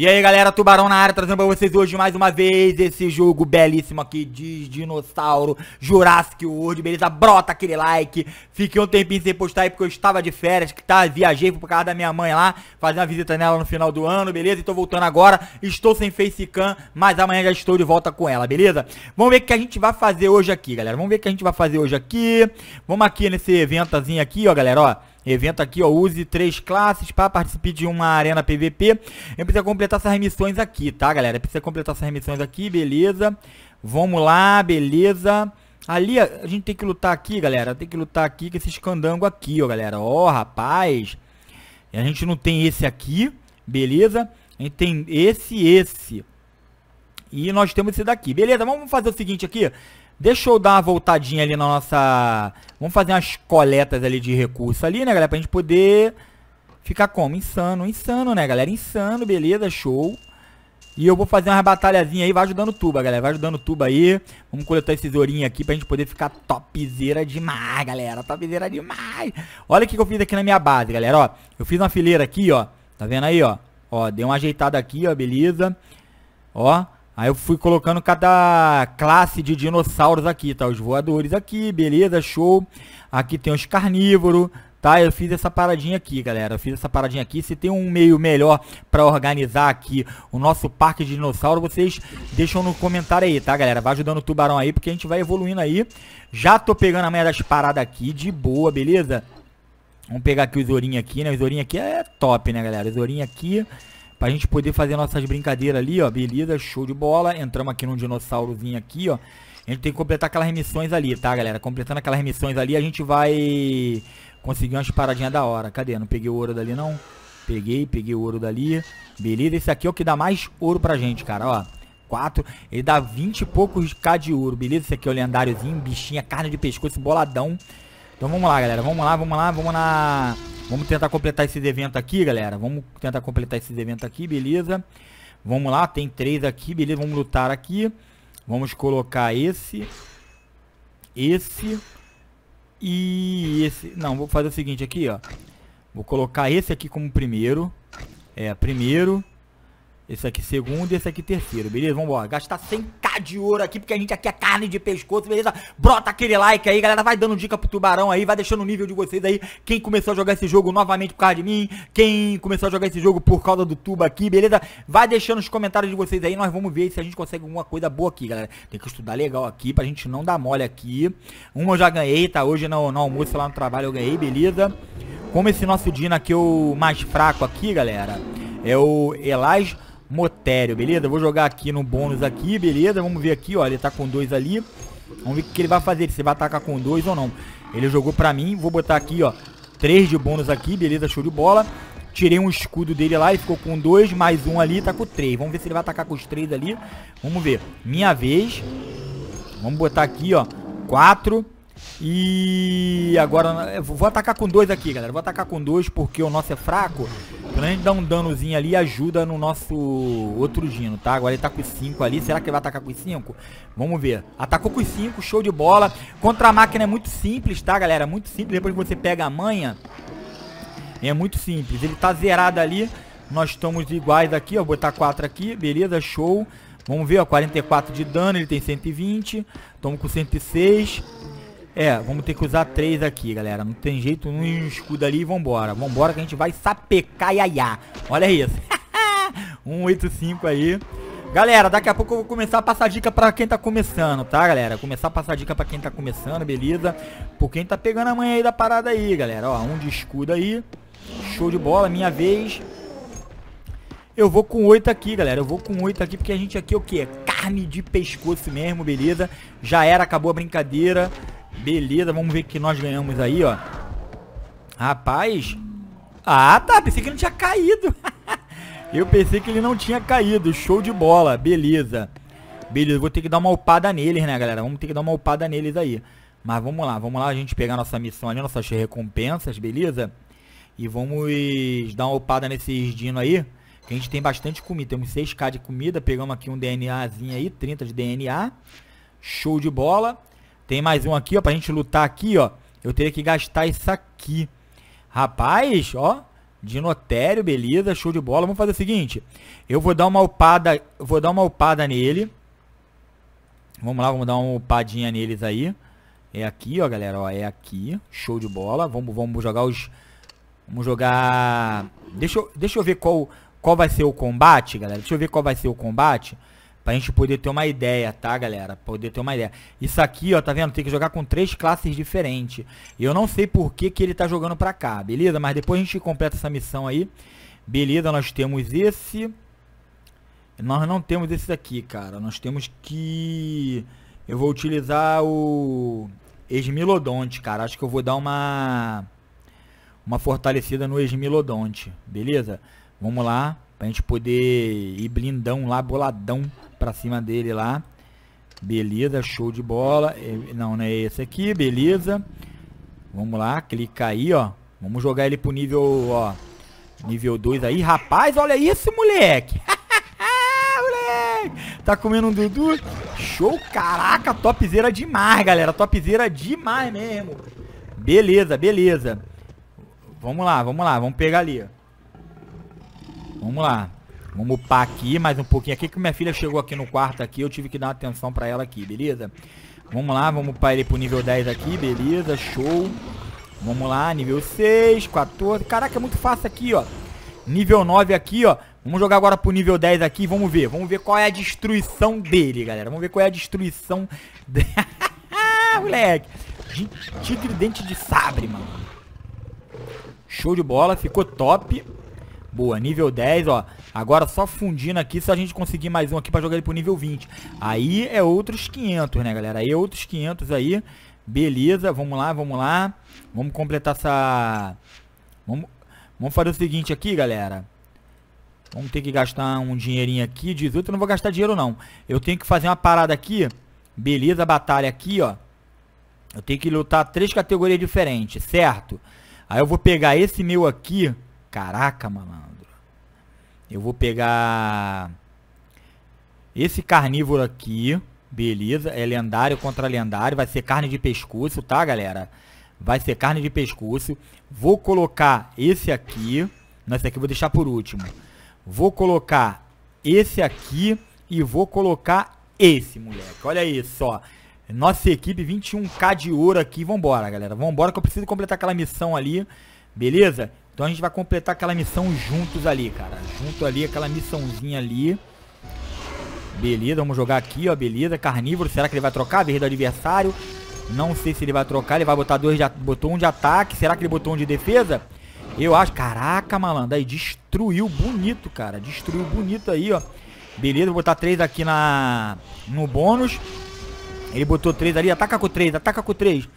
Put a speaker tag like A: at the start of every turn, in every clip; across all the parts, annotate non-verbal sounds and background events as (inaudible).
A: E aí galera, Tubarão na área, trazendo pra vocês hoje mais uma vez esse jogo belíssimo aqui de dinossauro Jurassic World, beleza? Brota aquele like, fiquei um tempinho sem postar aí porque eu estava de férias, que tá, viajei por causa da minha mãe lá, fazer uma visita nela no final do ano, beleza? E tô voltando agora, estou sem facecam, mas amanhã já estou de volta com ela, beleza? Vamos ver o que a gente vai fazer hoje aqui, galera, vamos ver o que a gente vai fazer hoje aqui, vamos aqui nesse eventozinho aqui, ó galera, ó Evento aqui, ó, use três classes para participar de uma arena PVP. Eu preciso completar essas remissões aqui, tá, galera? Precisa completar essas remissões aqui, beleza. Vamos lá, beleza. Ali a gente tem que lutar aqui, galera. Tem que lutar aqui com esses escandango aqui, ó, galera. Ó, oh, rapaz. A gente não tem esse aqui, beleza? A gente tem esse e esse. E nós temos esse daqui. Beleza, vamos fazer o seguinte aqui. Deixa eu dar uma voltadinha ali na nossa... Vamos fazer umas coletas ali de recurso ali, né, galera? Pra gente poder ficar como? Insano, insano, né, galera? Insano, beleza, show. E eu vou fazer umas batalhazinhas aí, vai ajudando tuba, galera. Vai ajudando tuba aí. Vamos coletar esses ourinhos aqui pra gente poder ficar topzera demais, galera. Topzera demais. Olha o que eu fiz aqui na minha base, galera, ó. Eu fiz uma fileira aqui, ó. Tá vendo aí, ó? Ó, dei uma ajeitada aqui, ó, beleza. Ó, Aí eu fui colocando cada classe de dinossauros aqui, tá? Os voadores aqui, beleza, show. Aqui tem os carnívoros, tá? Eu fiz essa paradinha aqui, galera. Eu fiz essa paradinha aqui. Se tem um meio melhor para organizar aqui o nosso parque de dinossauros, vocês deixam no comentário aí, tá, galera? Vai ajudando o tubarão aí, porque a gente vai evoluindo aí. Já tô pegando a manhã das paradas aqui, de boa, beleza? Vamos pegar aqui o Zorinho aqui, né? O Zorinho aqui é top, né, galera? O Zorinho aqui pra gente poder fazer nossas brincadeiras ali, ó. Beleza, show de bola. Entramos aqui num dinossaurozinho aqui, ó. A gente tem que completar aquelas missões ali, tá, galera? Completando aquelas missões ali, a gente vai conseguir umas paradinhas da hora. Cadê? Não peguei o ouro dali, não? Peguei, peguei o ouro dali. Beleza, esse aqui é o que dá mais ouro pra gente, cara, ó. 4, ele dá 20 e poucos K de ouro, beleza? Esse aqui é o lendáriozinho, bichinha, carne de pescoço, boladão. Então vamos lá, galera. Vamos lá, vamos lá, vamos na... Vamos tentar completar esses eventos aqui, galera. Vamos tentar completar esses eventos aqui, beleza. Vamos lá, tem três aqui, beleza. Vamos lutar aqui. Vamos colocar esse. Esse. E esse. Não, vou fazer o seguinte aqui, ó. Vou colocar esse aqui como primeiro. É, primeiro. Esse aqui segundo e esse aqui terceiro, beleza? Vambora, gastar 100k de ouro aqui, porque a gente aqui é carne de pescoço, beleza? Brota aquele like aí, galera, vai dando dica pro tubarão aí, vai deixando o nível de vocês aí. Quem começou a jogar esse jogo novamente por causa de mim, quem começou a jogar esse jogo por causa do tuba aqui, beleza? Vai deixando os comentários de vocês aí, nós vamos ver se a gente consegue alguma coisa boa aqui, galera. Tem que estudar legal aqui, pra gente não dar mole aqui. Uma eu já ganhei, tá? Hoje no, no almoço lá no trabalho eu ganhei, beleza? Como esse nosso Dina aqui é o mais fraco aqui, galera, é o elas Motério, beleza? vou jogar aqui no bônus aqui, beleza? Vamos ver aqui, ó, ele tá com dois ali. Vamos ver o que ele vai fazer, se vai atacar com dois ou não. Ele jogou pra mim, vou botar aqui, ó, três de bônus aqui, beleza? Show de bola. Tirei um escudo dele lá, ele ficou com dois, mais um ali, tá com três. Vamos ver se ele vai atacar com os três ali. Vamos ver. Minha vez. Vamos botar aqui, ó, quatro. E agora, vou atacar com dois aqui, galera. Vou atacar com dois porque o nosso é fraco. Pelo menos dá um danozinho ali e ajuda no nosso outro Dino, tá? Agora ele tá com 5 ali. Será que ele vai atacar com 5? Vamos ver. Atacou com 5, show de bola. Contra a máquina é muito simples, tá, galera? Muito simples. Depois que você pega a manha, é muito simples. Ele tá zerado ali. Nós estamos iguais aqui, ó. Vou botar 4 aqui. Beleza, show. Vamos ver, ó. 44 de dano, ele tem 120. Estamos com 106. É, vamos ter que usar três aqui, galera. Não tem jeito, um escudo ali e vambora. Vambora que a gente vai sapecar iaiá. Olha isso. 185 (laughs) aí. Galera, daqui a pouco eu vou começar a passar dica pra quem tá começando, tá, galera? Começar a passar dica pra quem tá começando, beleza? Por quem tá pegando a manha aí da parada aí, galera. Ó, um de escudo aí. Show de bola, minha vez. Eu vou com oito aqui, galera. Eu vou com oito aqui, porque a gente aqui é o quê? Carne de pescoço mesmo, beleza? Já era, acabou a brincadeira. Beleza, vamos ver o que nós ganhamos aí, ó. Rapaz. Ah, tá. Pensei que ele não tinha caído. (laughs) Eu pensei que ele não tinha caído. Show de bola. Beleza. Beleza, vou ter que dar uma upada neles, né, galera? Vamos ter que dar uma upada neles aí. Mas vamos lá, vamos lá a gente pegar nossa missão ali, nossas recompensas, beleza? E vamos dar uma upada nesses dino aí. Que a gente tem bastante comida. Temos 6k de comida. Pegamos aqui um DNAzinho aí, 30 de DNA. Show de bola. Tem mais um aqui, ó, pra gente lutar aqui, ó. Eu teria que gastar isso aqui. Rapaz, ó. Dinotério, beleza, show de bola. Vamos fazer o seguinte. Eu vou dar uma upada, vou dar uma upada nele. Vamos lá, vamos dar uma upadinha neles aí. É aqui, ó, galera, ó, é aqui. Show de bola. Vamos, vamos jogar os vamos jogar Deixa eu, deixa eu ver qual qual vai ser o combate, galera. Deixa eu ver qual vai ser o combate. Pra gente poder ter uma ideia, tá, galera? Poder ter uma ideia. Isso aqui, ó, tá vendo? Tem que jogar com três classes diferentes. Eu não sei por que, que ele tá jogando pra cá, beleza? Mas depois a gente completa essa missão aí. Beleza, nós temos esse... Nós não temos esse daqui, cara. Nós temos que... Eu vou utilizar o... Esmilodonte, cara. Acho que eu vou dar uma... Uma fortalecida no Esmilodonte, beleza? Vamos lá. Pra gente poder ir blindão lá, boladão pra cima dele lá. Beleza, show de bola. É, não, não é esse aqui, beleza. Vamos lá, clica aí, ó. Vamos jogar ele pro nível, ó. Nível 2 aí. Rapaz, olha isso, moleque. (laughs) moleque. Tá comendo um Dudu? Show, caraca, topzera demais, galera. Topzera demais mesmo. Beleza, beleza. Vamos lá, vamos lá, vamos pegar ali, ó. Vamos lá. Vamos upar aqui mais um pouquinho. Aqui que minha filha chegou aqui no quarto aqui, eu tive que dar atenção pra ela aqui, beleza? Vamos lá, vamos upar ele pro nível 10 aqui, beleza, show. Vamos lá, nível 6, 14. Caraca, é muito fácil aqui, ó. Nível 9 aqui, ó. Vamos jogar agora pro nível 10 aqui, vamos ver. Vamos ver qual é a destruição dele, galera. Vamos ver qual é a destruição... De... (laughs) moleque. Tigre dente de sabre, mano. Show de bola, ficou top. Boa, nível 10, ó. Agora só fundindo aqui, se a gente conseguir mais um aqui pra jogar ele pro nível 20. Aí é outros 500, né, galera? Aí é outros 500 aí. Beleza, vamos lá, vamos lá. Vamos completar essa... Vamos, vamos fazer o seguinte aqui, galera. Vamos ter que gastar um dinheirinho aqui. 18 eu não vou gastar dinheiro, não. Eu tenho que fazer uma parada aqui. Beleza, batalha aqui, ó. Eu tenho que lutar três categorias diferentes, certo? Aí eu vou pegar esse meu aqui... Caraca, malandro. Eu vou pegar esse carnívoro aqui. Beleza, é lendário contra lendário. Vai ser carne de pescoço, tá, galera? Vai ser carne de pescoço. Vou colocar esse aqui. Não, esse aqui eu vou deixar por último. Vou colocar esse aqui e vou colocar esse, moleque. Olha isso, ó. Nossa equipe, 21k de ouro aqui. Vambora, galera. Vambora que eu preciso completar aquela missão ali. Beleza? Então a gente vai completar aquela missão juntos ali, cara. Junto ali, aquela missãozinha ali. Beleza, vamos jogar aqui, ó. Beleza, carnívoro. Será que ele vai trocar? Verde do adversário. Não sei se ele vai trocar. Ele vai botar dois de, botou um de ataque. Será que ele botou um de defesa? Eu acho. Caraca, malandro. Aí destruiu bonito, cara. Destruiu bonito aí, ó. Beleza, vou botar três aqui na no bônus. Ele botou três ali. Ataca com três, ataca com três.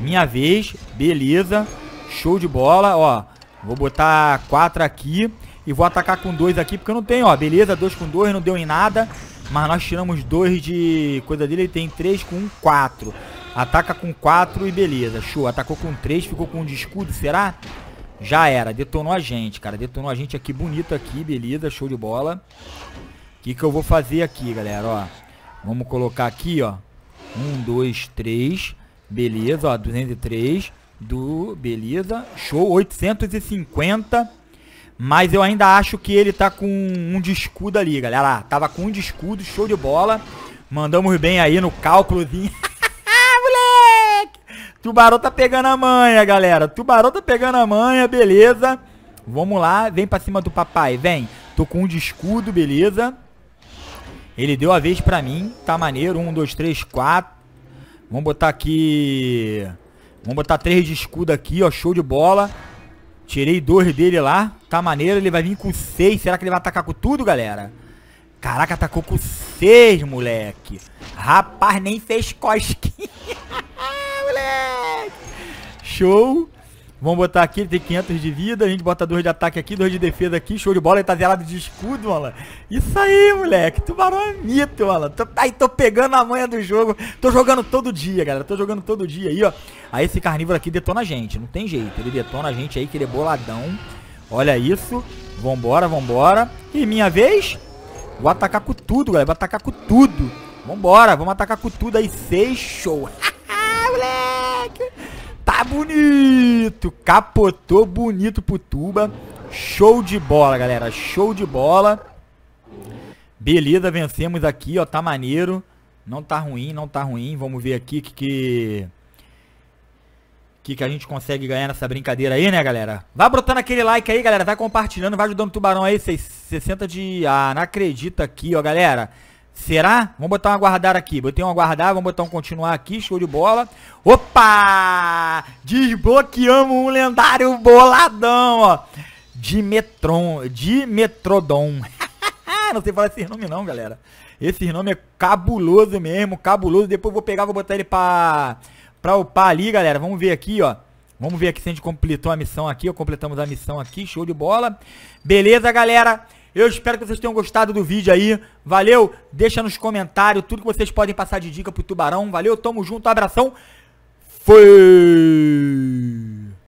A: Minha vez. Beleza. Show de bola, ó. Vou botar quatro aqui e vou atacar com dois aqui, porque eu não tenho, ó. Beleza, dois com dois, não deu em nada. Mas nós tiramos dois de coisa dele, e tem três com 4. quatro. Ataca com quatro e beleza, show. Atacou com três, ficou com um de escudo, será? Já era, detonou a gente, cara. Detonou a gente aqui, bonito aqui, beleza, show de bola. O que, que eu vou fazer aqui, galera, ó. Vamos colocar aqui, ó. Um, dois, três. Beleza, ó, 203 do Beleza. Show 850. Mas eu ainda acho que ele tá com um de escudo ali, galera. Tava com um de escudo, show de bola. Mandamos bem aí no cálculozinho. (laughs) moleque! Tubarão tá pegando a manha, galera. Tubarão tá pegando a manha, beleza. Vamos lá, vem pra cima do papai, vem. Tô com um de escudo, beleza. Ele deu a vez pra mim, tá maneiro. Um, dois, três, quatro. Vamos botar aqui... Vamos botar três de escudo aqui, ó. Show de bola. Tirei dois dele lá. Tá maneiro. Ele vai vir com seis. Será que ele vai atacar com tudo, galera? Caraca, atacou com seis, moleque. Rapaz, nem fez cosquinha. (laughs) moleque. Show. Vamos botar aqui, ele tem 500 de vida, a gente bota 2 de ataque aqui, 2 de defesa aqui, show de bola, ele tá zerado de escudo, mano. Isso aí, moleque, tubarão é mito, mano. Tô, aí tô pegando a manha do jogo, tô jogando todo dia, galera, tô jogando todo dia aí, ó. Aí esse carnívoro aqui detona a gente, não tem jeito, ele detona a gente aí, que ele é boladão. Olha isso, vambora, vambora. E minha vez, vou atacar com tudo, galera, vou atacar com tudo. Vambora, vamos atacar com tudo aí, seis, show. (laughs) Tá bonito! Capotou bonito pro Tuba. Show de bola, galera. Show de bola. Beleza, vencemos aqui, ó. Tá maneiro. Não tá ruim, não tá ruim. Vamos ver aqui que que... Que, que a gente consegue ganhar nessa brincadeira aí, né, galera? Vai botando aquele like aí, galera. Vai compartilhando, vai ajudando o Tubarão aí. 60 de... Ah, não acredita aqui, ó, galera. Será? Vamos botar um aguardar aqui. Botei um aguardar, vamos botar um continuar aqui. Show de bola. Opa! Desbloqueamos um lendário boladão, ó. Dimetron. Dimetrodon. (laughs) não sei falar esse nome não, galera. Esse nome é cabuloso mesmo, cabuloso. Depois eu vou pegar, vou botar ele pra, pra upar ali, galera. Vamos ver aqui, ó. Vamos ver aqui se a gente completou a missão aqui, ó. Completamos a missão aqui, show de bola. Beleza, galera? Eu espero que vocês tenham gostado do vídeo aí. Valeu, deixa nos comentários tudo que vocês podem passar de dica pro Tubarão. Valeu, tamo junto, abração. Fui!